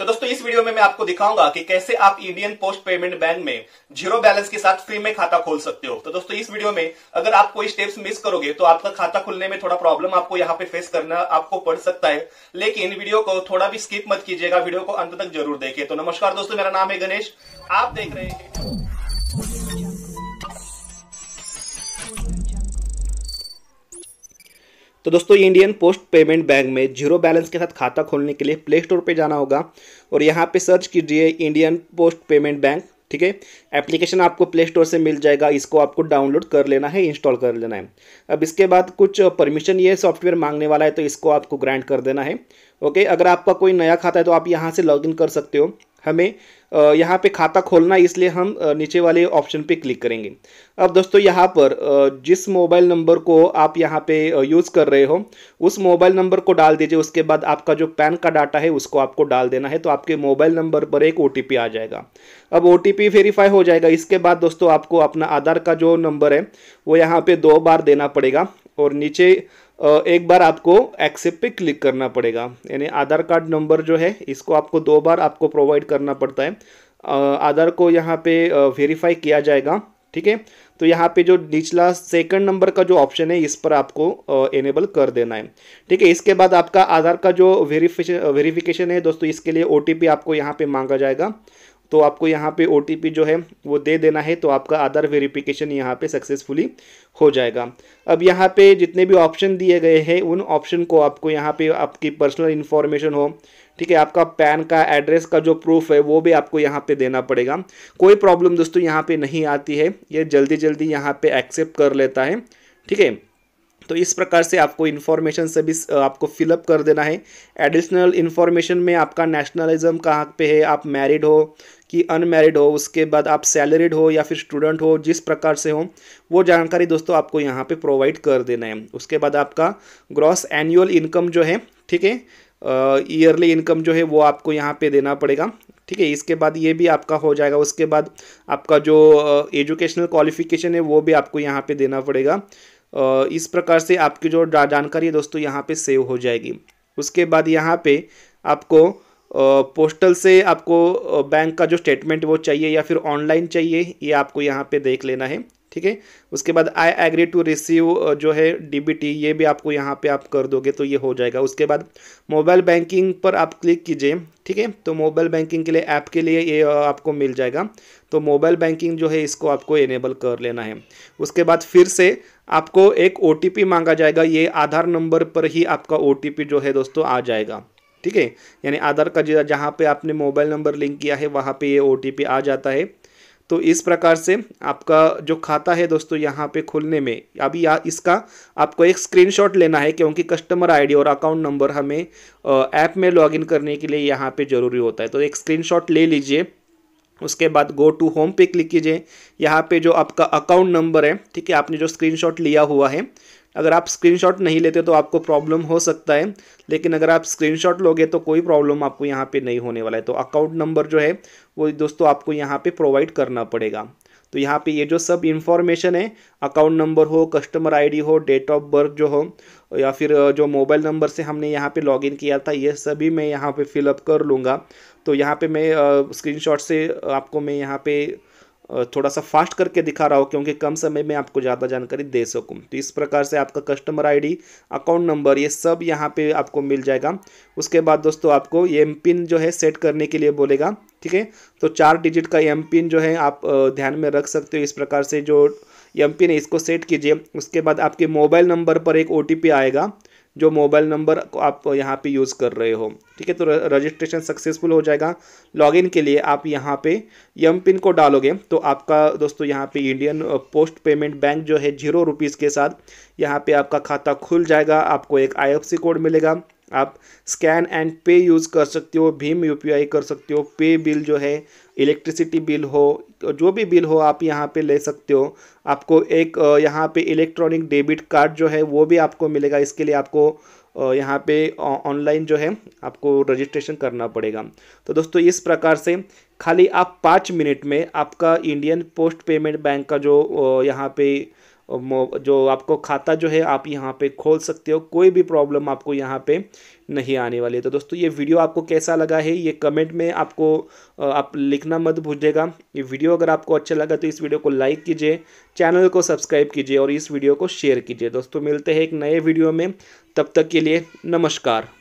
तो दोस्तों इस वीडियो में मैं आपको दिखाऊंगा कि कैसे आप इंडियन पोस्ट पेमेंट बैंक में जीरो बैलेंस के साथ फ्री में खाता खोल सकते हो तो दोस्तों इस वीडियो में अगर आप कोई स्टेप्स मिस करोगे तो आपका खाता खुलने में थोड़ा प्रॉब्लम आपको यहाँ पे फेस करना आपको पड़ सकता है लेकिन वीडियो को थोड़ा भी स्किप मत कीजिएगा वीडियो को अंत तक जरूर देखे तो नमस्कार दोस्तों मेरा नाम है गणेश आप देख रहे हैं तो दोस्तों इंडियन पोस्ट पेमेंट बैंक में जीरो बैलेंस के साथ खाता खोलने के लिए प्ले स्टोर पर जाना होगा और यहाँ पर सर्च कीजिए इंडियन पोस्ट पेमेंट बैंक ठीक है एप्लीकेशन आपको प्ले स्टोर से मिल जाएगा इसको आपको डाउनलोड कर लेना है इंस्टॉल कर लेना है अब इसके बाद कुछ परमिशन ये सॉफ्टवेयर मांगने वाला है तो इसको आपको ग्रांट कर देना है ओके अगर आपका कोई नया खाता है तो आप यहाँ से लॉग कर सकते हो हमें यहाँ पे खाता खोलना इसलिए हम नीचे वाले ऑप्शन पे क्लिक करेंगे अब दोस्तों यहाँ पर जिस मोबाइल नंबर को आप यहाँ पे यूज़ कर रहे हो उस मोबाइल नंबर को डाल दीजिए उसके बाद आपका जो पैन का डाटा है उसको आपको डाल देना है तो आपके मोबाइल नंबर पर एक ओ आ जाएगा अब ओ वेरीफाई हो जाएगा इसके बाद दोस्तों आपको अपना आधार का जो नंबर है वो यहाँ पर दो बार देना पड़ेगा और नीचे एक बार आपको एक्सेप्ट पे क्लिक करना पड़ेगा यानी आधार कार्ड नंबर जो है इसको आपको दो बार आपको प्रोवाइड करना पड़ता है आधार को यहाँ पे वेरीफाई किया जाएगा ठीक है तो यहाँ पे जो निचला सेकंड नंबर का जो ऑप्शन है इस पर आपको इनेबल कर देना है ठीक है इसके बाद आपका आधार का जो वेरीफिकेशन वेरीफिकेशन है दोस्तों इसके लिए ओ आपको यहाँ पर मांगा जाएगा तो आपको यहाँ पे ओ जो है वो दे देना है तो आपका आधार वेरिफिकेशन यहाँ पे सक्सेसफुली हो जाएगा अब यहाँ पे जितने भी ऑप्शन दिए गए हैं उन ऑप्शन को आपको यहाँ पे आपकी पर्सनल इन्फॉर्मेशन हो ठीक है आपका पैन का एड्रेस का जो प्रूफ है वो भी आपको यहाँ पे देना पड़ेगा कोई प्रॉब्लम दोस्तों यहाँ पर नहीं आती है ये जल्दी जल्दी यहाँ पर एक्सेप्ट कर लेता है ठीक है तो इस प्रकार से आपको इन्फॉर्मेशन सभी आपको फिलअप कर देना है एडिशनल इन्फॉर्मेशन में आपका नेशनलिज्म कहाँ पे है आप मैरिड हो कि अनमैरिड हो उसके बाद आप सैलरीड हो या फिर स्टूडेंट हो जिस प्रकार से हो वो जानकारी दोस्तों आपको यहाँ पे प्रोवाइड कर देना है उसके बाद आपका ग्रॉस एनुअल इनकम जो है ठीक है ईयरली इनकम जो है वो आपको यहाँ पे देना पड़ेगा ठीक है इसके बाद ये भी आपका हो जाएगा उसके बाद आपका जो एजुकेशनल uh, क्वालिफिकेशन है वो भी आपको यहाँ पे देना पड़ेगा इस प्रकार से आपकी जो जानकारी है दोस्तों यहाँ पे सेव हो जाएगी उसके बाद यहाँ पे आपको पोस्टल से आपको बैंक का जो स्टेटमेंट वो चाहिए या फिर ऑनलाइन चाहिए ये आपको यहाँ पे देख लेना है ठीक है उसके बाद आई एग्री टू रिसीव जो है डीबीटी ये भी आपको यहाँ पे आप कर दोगे तो ये हो जाएगा उसके बाद मोबाइल बैंकिंग पर आप क्लिक कीजिए ठीक है तो मोबाइल बैंकिंग के लिए ऐप के लिए ये आपको मिल जाएगा तो मोबाइल बैंकिंग जो है इसको आपको इनेबल कर लेना है उसके बाद फिर से आपको एक ओ मांगा जाएगा ये आधार नंबर पर ही आपका ओ जो है दोस्तों आ जाएगा ठीक है यानी आधार का जहाँ पे आपने मोबाइल नंबर लिंक किया है वहाँ पे ये ओ आ जाता है तो इस प्रकार से आपका जो खाता है दोस्तों यहाँ पे खोलने में अभी या इसका आपको एक स्क्रीनशॉट लेना है क्योंकि कस्टमर आईडी और अकाउंट नंबर हमें ऐप में लॉगिन करने के लिए यहाँ पे ज़रूरी होता है तो एक स्क्रीनशॉट ले लीजिए उसके बाद गो टू होम पे क्लिक कीजिए यहाँ पे जो आपका अकाउंट नंबर है ठीक है आपने जो स्क्रीनशॉट लिया हुआ है अगर आप स्क्रीनशॉट नहीं लेते तो आपको प्रॉब्लम हो सकता है लेकिन अगर आप स्क्रीनशॉट लोगे तो कोई प्रॉब्लम आपको यहाँ पे नहीं होने वाला है तो अकाउंट नंबर जो है वो दोस्तों आपको यहाँ पे प्रोवाइड करना पड़ेगा तो यहाँ पे ये जो सब इन्फॉर्मेशन है अकाउंट नंबर हो कस्टमर आईडी हो डेट ऑफ बर्थ जो हो या फिर जो मोबाइल नंबर से हमने यहाँ पे लॉगिन किया था ये सभी मैं यहाँ पे फिलअप कर लूँगा तो यहाँ पे मैं स्क्रीनशॉट से आपको मैं यहाँ पे थोड़ा सा फास्ट करके दिखा रहा हो क्योंकि कम समय में आपको ज़्यादा जानकारी दे सकूँ तो इस प्रकार से आपका कस्टमर आईडी अकाउंट नंबर ये सब यहाँ पे आपको मिल जाएगा उसके बाद दोस्तों आपको एम पिन जो है सेट करने के लिए बोलेगा ठीक है तो चार डिजिट का एम पिन जो है आप ध्यान में रख सकते हो इस प्रकार से जो एम पिन है इसको सेट कीजिए उसके बाद आपके मोबाइल नंबर पर एक ओ आएगा जो मोबाइल नंबर आप यहाँ पे यूज़ कर रहे हो ठीक है तो रजिस्ट्रेशन सक्सेसफुल हो जाएगा लॉगिन के लिए आप यहाँ पे यम पिन को डालोगे तो आपका दोस्तों यहाँ पे इंडियन पोस्ट पेमेंट बैंक जो है जीरो रुपीज़ के साथ यहाँ पे आपका खाता खुल जाएगा आपको एक आईएफसी कोड मिलेगा आप स्कैन एंड पे यूज़ कर सकते हो भीम यूपीआई कर सकते हो पे बिल जो है इलेक्ट्रिसिटी बिल हो जो भी बिल हो आप यहाँ पे ले सकते हो आपको एक यहाँ पे इलेक्ट्रॉनिक डेबिट कार्ड जो है वो भी आपको मिलेगा इसके लिए आपको यहाँ पे ऑनलाइन जो है आपको रजिस्ट्रेशन करना पड़ेगा तो दोस्तों इस प्रकार से खाली आप पाँच मिनट में आपका इंडियन पोस्ट पेमेंट बैंक का जो यहाँ पर जो आपको खाता जो है आप यहाँ पे खोल सकते हो कोई भी प्रॉब्लम आपको यहाँ पे नहीं आने वाली है तो दोस्तों ये वीडियो आपको कैसा लगा है ये कमेंट में आपको आप लिखना मत भूलिएगा ये वीडियो अगर आपको अच्छा लगा तो इस वीडियो को लाइक कीजिए चैनल को सब्सक्राइब कीजिए और इस वीडियो को शेयर कीजिए दोस्तों मिलते हैं एक नए वीडियो में तब तक के लिए नमस्कार